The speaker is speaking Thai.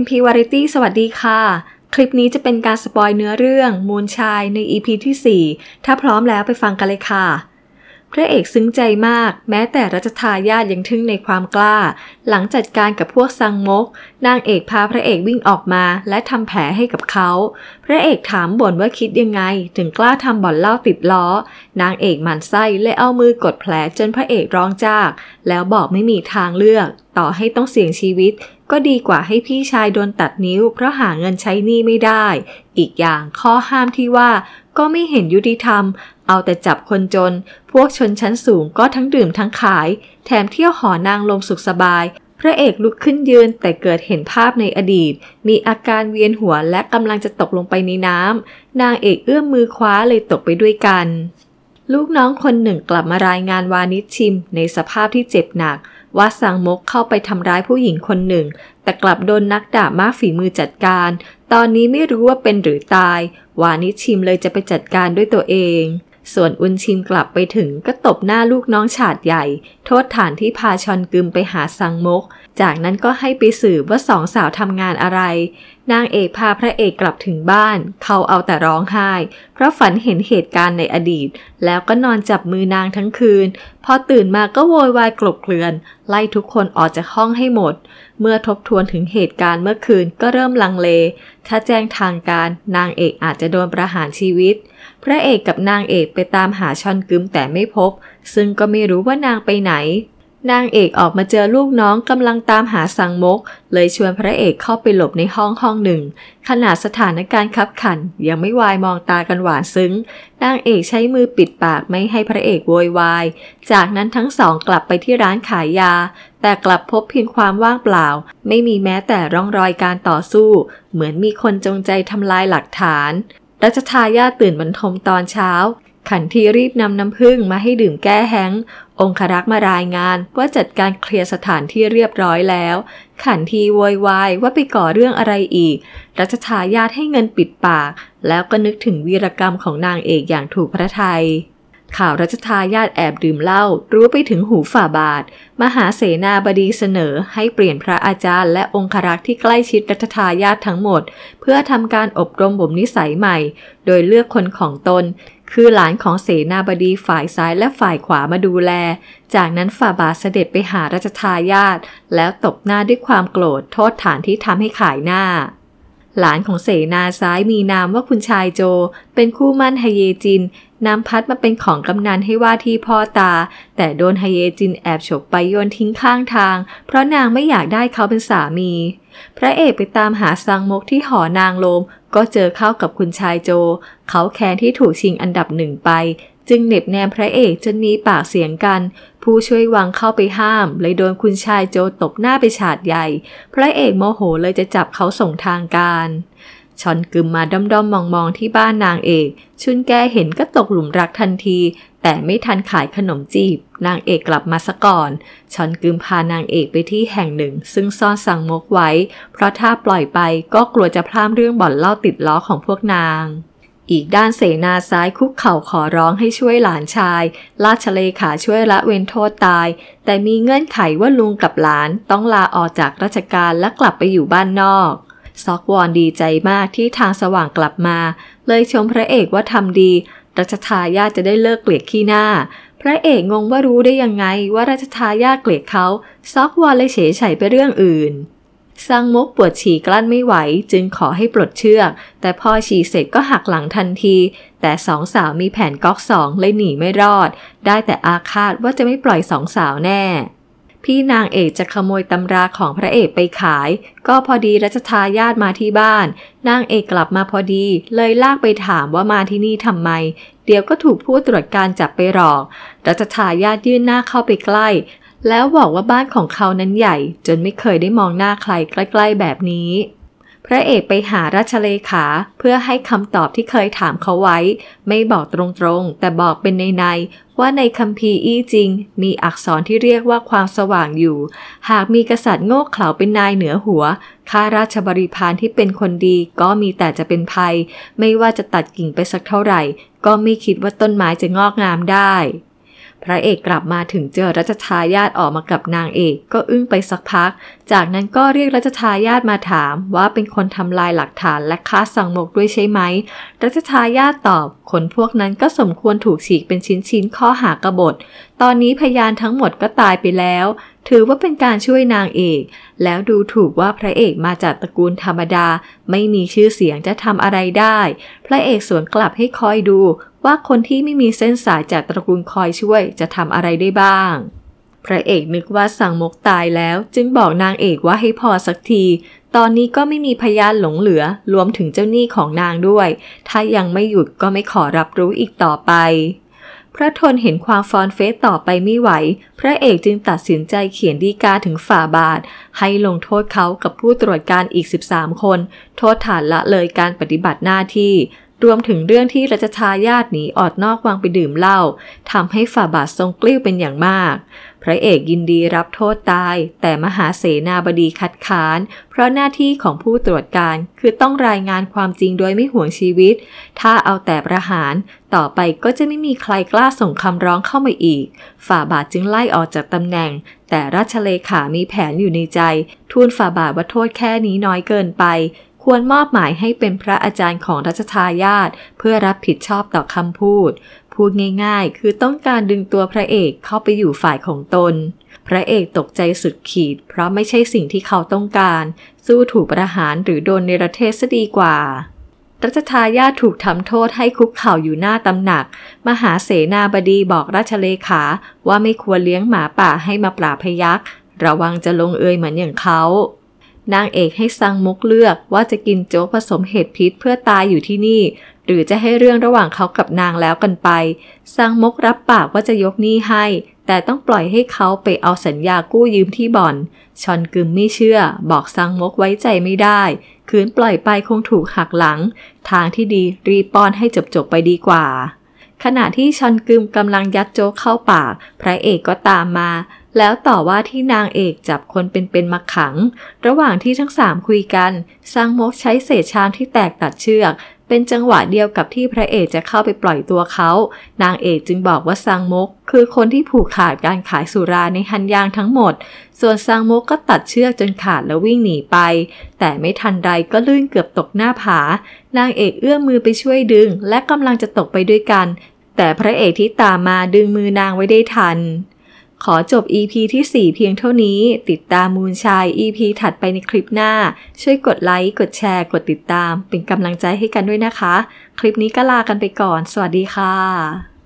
MP Variety สวัสดีค่ะ คลิปนี้จะเป็นการสปอยเนื้อเรื่อง มูลชายใน EP ที่ 4 ถ้าพร้อมแล้วไปฟังกันเลยค่ะ พระเอกซึ้งใจมาก แม้แต่รัชทายาทยังทึ่งในความกล้า หลังจัดการกับพวกซังมก นางเอกพาพระเอกวิ่งออกมา และทำแผลให้กับเขา พระเอกถามบ่นว่าคิดยังไง ถึงกล้าทำบ่อนเล่าติดล้อ นางเอกหมันไส้และเอามือกดแผลจนพระเอกร้องจาก แล้วบอกไม่มีทางเลือก ต่อให้ต้องเสี่ยงชีวิตก็ดีกว่าให้พี่ชายโดนตัดนิ้ว เพราะหาเงินใช้หนี้ไม่ได้ อีกอย่างข้อห้ามที่ว่าก็ไม่เห็นยุติธรรม เอาแต่จับคนจน พวกชนชั้นสูงก็ทั้งดื่มทั้งขาย แถมเที่ยวหอนางลมสุขสบาย พระเอกลุกขึ้นยืนแต่เกิดเห็นภาพในอดีต มีอาการเวียนหัวและกำลังจะตกลงไปในน้ำ นางเอกเอื้อมมือคว้าเลยตกไปด้วยกันลูกน้องคนหนึ่งกลับมารายงานวานิชชิมในสภาพที่เจ็บหนักว่าสังมกเข้าไปทำร้ายผู้หญิงคนหนึ่ง แต่กลับโดนนักดาบมากฝีมือจัดการ ตอนนี้ไม่รู้ว่าเป็นหรือตาย วานิชชิมเลยจะไปจัดการด้วยตัวเอง ส่วนอุนชิมกลับไปถึง ก็ตบหน้าลูกน้องฉาดใหญ่ โทษฐานที่พาชอนกึมไปหาสังมกจากนั้นก็ให้ไปสืบว่าสองสาวทำงานอะไร นางเอกพาพระเอกกลับถึงบ้าน เขาเอาแต่ร้องไห้ เพราะฝันเห็นเหตุการณ์ในอดีต แล้วก็นอนจับมือนางทั้งคืน พอตื่นมาก็โวยวายกลบเกลือน ไล่ทุกคนออกจากห้องให้หมด เมื่อทบทวนถึงเหตุการณ์เมื่อคืนก็เริ่มลังเลถ้าแจ้งทางการนางเอกอาจจะโดนประหารชีวิต พระเอกกับนางเอกไปตามหาชอนกึมแต่ไม่พบ ซึ่งก็ไม่รู้ว่านางไปไหนนางเอกออกมาเจอลูกน้องกำลังตามหาสังมก เลยชวนพระเอกเข้าไปหลบในห้องห้องหนึ่งขนาดสถานการณ์คับขันยังไม่วายมองตากันหวานซึ้งนางเอกใช้มือปิดปากไม่ให้พระเอกโวยวายจากนั้นทั้งสองกลับไปที่ร้านขายยา แต่กลับพบเพียงความว่างเปล่า ไม่มีแม้แต่ร่องรอยการต่อสู้ เหมือนมีคนจงใจทำลายหลักฐานรัชทายาตื่นบรรทมตอนเช้าขันทีรีบนำน้ำผึ้งมาให้ดื่มแก้แห้ง องครักษ์มารายงานว่าจัดการเคลียร์สถานที่เรียบร้อยแล้ว ขันทีโวยวายว่าไปก่อเรื่องอะไรอีก รัชทายาทให้เงินปิดปาก แล้วก็นึกถึงวีรกรรมของนางเอกอย่างถูกพระทยัยข่าวรัชทายาทแอบดื่มเหล้ารู้ไปถึงหูฝ่าบาท มหาเสนาบดีเสนอให้เปลี่ยนพระอาจารย์และองครักษ์ที่ใกล้ชิดรัชทายาททั้งหมด เพื่อทำการอบรมบ่มนิสัยใหม่ โดยเลือกคนของตนคือหลานของเสนาบดีฝ่ายซ้ายและฝ่ายขวามาดูแล จากนั้นฝ่าบาทเสด็จไปหาราชทายาทแล้วตบหน้าด้วยความโกรธโทษฐานที่ทำให้ขายหน้า หลานของเสนาซ้ายมีนามว่าคุณชายโจ เป็นคู่มั่นไฮเยจินน้ำพัดมาเป็นของกำนันให้ว่าที่พ่อตา แต่โดนไฮเยจินแอบฉกไปโยนทิ้งข้างทาง เพราะนางไม่อยากได้เขาเป็นสามี พระเอกไปตามหาซังมกที่หอนางโลมก็เจอเข้ากับคุณชายโจ เขาแค้นที่ถูกชิงอันดับหนึ่งไป จึงเหน็บแนมพระเอกจนมีปากเสียงกัน ผู้ช่วยวังเข้าไปห้ามเลยโดนคุณชายโจตบหน้าไปฉาดใหญ่ พระเอกโมโหเลยจะจับเขาส่งทางการชอนกึมมาด้อมดอมมองมองที่บ้านนางเอก ชุนแกเห็นก็ตกหลุมรักทันที แต่ไม่ทันขายขนมจีบ นางเอกกลับมาซะก่อน ชอนกึมพานางเอกไปที่แห่งหนึ่ง ซึ่งซ่อนสังมกไว้ เพราะถ้าปล่อยไปก็กลัวจะพลาดเรื่องบ่อนเล่าติดล้อของพวกนาง อีกด้านเสนาซ้ายคุกเข่าขอร้องให้ช่วยหลานชาย ราชเลขาช่วยละเว้นโทษตาย แต่มีเงื่อนไขว่าลุงกับหลานต้องลาออกจากราชการและกลับไปอยู่บ้านนอกซอกวอนดีใจมากที่ทางสว่างกลับมา เลยชมพระเอกว่าทำดีรัชทายาทจะได้เลิกเกลียดขี้หน้า พระเอกงงว่ารู้ได้ยังไงว่ารัชทายาทเกลียดเขา ซอกวอนเลยเฉยเฉยไปเรื่องอื่นซังมกปวดฉี่กลั้นไม่ไหวจึงขอให้ปลดเชือก แต่พอฉี่เสร็จก็หักหลังทันที แต่สองสาวมีแผนก๊อกสองเลยหนีไม่รอด ได้แต่อาฆาตว่าจะไม่ปล่อยสองสาวแน่พี่นางเอกจะขโมยตำราของพระเอกไปขาย ก็พอดีรัชทายาทมาที่บ้าน นางเอกกลับมาพอดี เลยลากไปถามว่ามาที่นี่ทำไม เดี๋ยวก็ถูกผู้ตรวจการจับไปหลอก รัชทายาทยื่นหน้าเข้าไปใกล้ แล้วบอกว่าบ้านของเขานั้นใหญ่ จนไม่เคยได้มองหน้าใครใกล้ๆแบบนี้พระเอกไปหาราชเลขาเพื่อให้คำตอบที่เคยถามเขาไว้ ไม่บอกตรงๆแต่บอกเป็นในในว่าในคัมภีร์อี้จริงมีอักษรที่เรียกว่าความสว่างอยู่ หากมีกษัตริย์โง่เขลาเป็นนายเหนือหัวข้าราชบริพารที่เป็นคนดีก็มีแต่จะเป็นภัย ไม่ว่าจะตัดกิ่งไปสักเท่าไหร่ ก็ไม่คิดว่าต้นไม้จะงอกงามได้พระเอกกลับมาถึงเจอรัชทายาทออกมากับนางเอกก็อึ้งไปสักพัก จากนั้นก็เรียกรัชทายาทมาถามว่าเป็นคนทำลายหลักฐานและค่าสังมกด้วยใช่ไหม รัชทายาทตอบคนพวกนั้นก็สมควรถูกฉีกเป็นชิ้นๆข้อหากบฏตอนนี้พยานทั้งหมดก็ตายไปแล้ว ถือว่าเป็นการช่วยนางเอก แล้วดูถูกว่าพระเอกมาจากตระกูลธรรมดา ไม่มีชื่อเสียงจะทำอะไรได้ พระเอกสวนกลับให้คอยดูว่าคนที่ไม่มีเส้นสายจากตระกูลคอยช่วยจะทำอะไรได้บ้าง พระเอกนึกว่าสั่งมกตายแล้ว จึงบอกนางเอกว่าให้พอสักที ตอนนี้ก็ไม่มีพยานหลงเหลือรวมถึงเจ้าหนี้ของนางด้วย ถ้ายังไม่หยุดก็ไม่ขอรับรู้อีกต่อไปพระทนเห็นความฟอนเฟสต่อไปไม่ไหว พระเอกจึงตัดสินใจเขียนดีกาถึงฝ่าบาท ให้ลงโทษเขากับผู้ตรวจการอีก 13 คน โทษฐานละเลยการปฏิบัติหน้าที่รวมถึงเรื่องที่รัชทายาทหนีออดนอกวังไปดื่มเหล้าทำให้ฝ่าบาททรงกลิ้วเป็นอย่างมาก พระเอกยินดีรับโทษตาย แต่มหาเสนาบดีคัดค้าน เพราะหน้าที่ของผู้ตรวจการคือต้องรายงานความจริงโดยไม่ห่วงชีวิต ถ้าเอาแต่ประหาร ต่อไปก็จะไม่มีใครกล้าส่งคำร้องเข้ามาอีก ฝ่าบาทจึงไล่ออกจากตำแหน่ง แต่ราชเลขา มีแผนอยู่ในใจทูลฝ่าบาทว่าโทษแค่นี้น้อยเกินไปควรมอบหมายให้เป็นพระอาจารย์ของรัชทายาทเพื่อรับผิดชอบต่อคำพูด พูดง่ายๆ คือต้องการดึงตัวพระเอกเข้าไปอยู่ฝ่ายของตน พระเอกตกใจสุดขีดเพราะไม่ใช่สิ่งที่เขาต้องการ สู้ถูกประหารหรือโดนในประเทศซะดีกว่า รัชทายาทถูกทำโทษให้คุกเข่าอยู่หน้าตำหนัก มหาเสนาบดีบอกราชเลขาว่าไม่ควรเลี้ยงหมาป่าให้มาปราพยักษ์ระวังจะลงเอยเหมือนอย่างเขานางเอกให้ซังมกเลือกว่าจะกินโจ๊กผสมเห็ดพิษเพื่อตายอยู่ที่นี่ หรือจะให้เรื่องระหว่างเขากับนางแล้วกันไป ซังมกรับปากว่าจะยกหนี้ให้ แต่ต้องปล่อยให้เขาไปเอาสัญญากู้ยืมที่บ่อนชอนกึมไม่เชื่อ บอกซังมกไว้ใจไม่ได้ คืนปล่อยไปคงถูกหักหลัง ทางที่ดีรีปอนให้จบจบไปดีกว่า ขณะที่ชอนกึมกำลังยัดโจ๊กเข้าปากพระเอกก็ตามมาแล้วต่อว่าที่นางเอกจับคนเป็นๆมาขัง ระหว่างที่ทั้งสามคุยกันซังมกใช้เศษชามที่แตกตัดเชือก เป็นจังหวะเดียวกับที่พระเอกจะเข้าไปปล่อยตัวเขา นางเอกจึงบอกว่าซังมกคือคนที่ผูกขาดการขายสุราในฮันยางทั้งหมด ส่วนซังมกก็ตัดเชือกจนขาดแล้ววิ่งหนีไป แต่ไม่ทันใดก็ลื่นเกือบตกหน้าผา นางเอกเอื้อมมือไปช่วยดึง และกำลังจะตกไปด้วยกัน แต่พระเอกที่ตามมาดึงมือนางไว้ได้ทันขอจบ EP ที่ 4 เพียงเท่านี้ ติดตามมูลชาย EP ถัดไปในคลิปหน้า ช่วยกดไลค์ กดแชร์ กดติดตาม เป็นกำลังใจให้กันด้วยนะคะ คลิปนี้ก็ลากันไปก่อน สวัสดีค่ะ